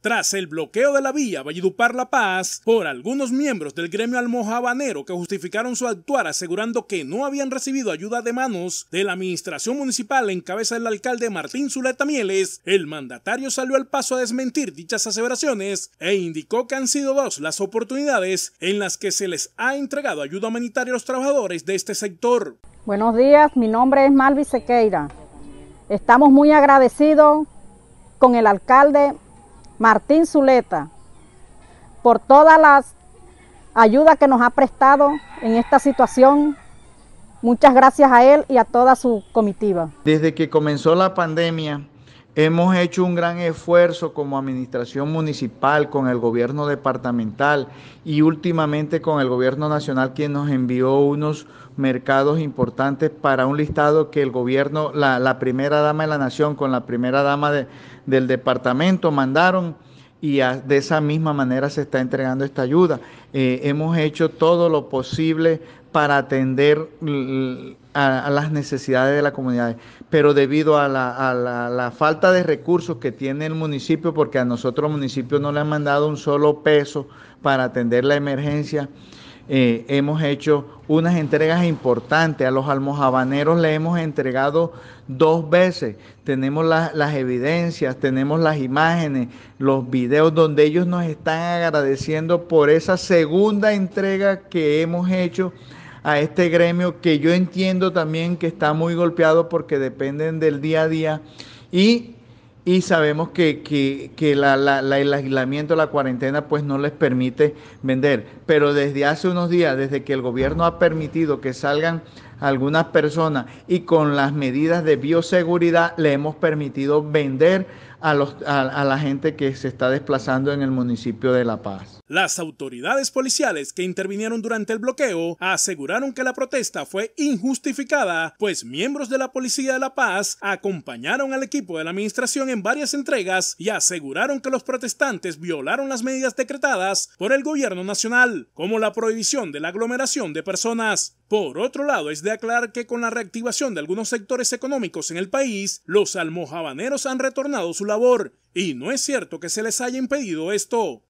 Tras el bloqueo de la vía Valledupar La Paz por algunos miembros del gremio almojabanero que justificaron su actuar asegurando que no habían recibido ayuda de manos de la administración municipal en cabeza del alcalde Martín Zuleta Mieles, el mandatario salió al paso a desmentir dichas aseveraciones e indicó que han sido dos las oportunidades en las que se les ha entregado ayuda humanitaria a los trabajadores de este sector. Buenos días, mi nombre es Malvi Sequeira. Estamos muy agradecidos con el alcalde Martín Zuleta, por todas las ayudas que nos ha prestado en esta situación. Muchas gracias a él y a toda su comitiva. Desde que comenzó la pandemia, Hemos hecho un gran esfuerzo como administración municipal, con el gobierno departamental y últimamente con el gobierno nacional, quien nos envió unos mercados importantes para un listado que el gobierno, la, primera dama de la nación con la primera dama del departamento mandaron y de esa misma manera se está entregando esta ayuda. Eh, hemos hecho todo lo posible para atender a, las necesidades de la comunidad. Pero debido a, la, a la, falta de recursos que tiene el municipio, porque a nosotros el municipio no le han mandado un solo peso para atender la emergencia, eh, hemos hecho unas entregas importantes. A los almohabaneros. le hemos entregado dos veces. Tenemos las evidencias, tenemos las imágenes, los videos donde ellos nos están agradeciendo por esa segunda entrega que hemos hecho a este gremio que yo entiendo también que está muy golpeado porque dependen del día a día y y sabemos que, el aislamiento, la cuarentena, pues no les permite vender. Pero desde hace unos días, desde que el gobierno ha permitido que salgan algunas personas y con las medidas de bioseguridad le hemos permitido vender a, los, a, la gente que se está desplazando en el municipio de La Paz. Las autoridades policiales que intervinieron durante el bloqueo aseguraron que la protesta fue injustificada, pues miembros de la Policía de La Paz acompañaron al equipo de la administración en varias entregas y aseguraron que los protestantes violaron las medidas decretadas por el gobierno nacional, como la prohibición de la aglomeración de personas. Por otro lado, es de aclarar que con la reactivación de algunos sectores económicos en el país, los almohabaneros han retornado su labor, y no es cierto que se les haya impedido esto.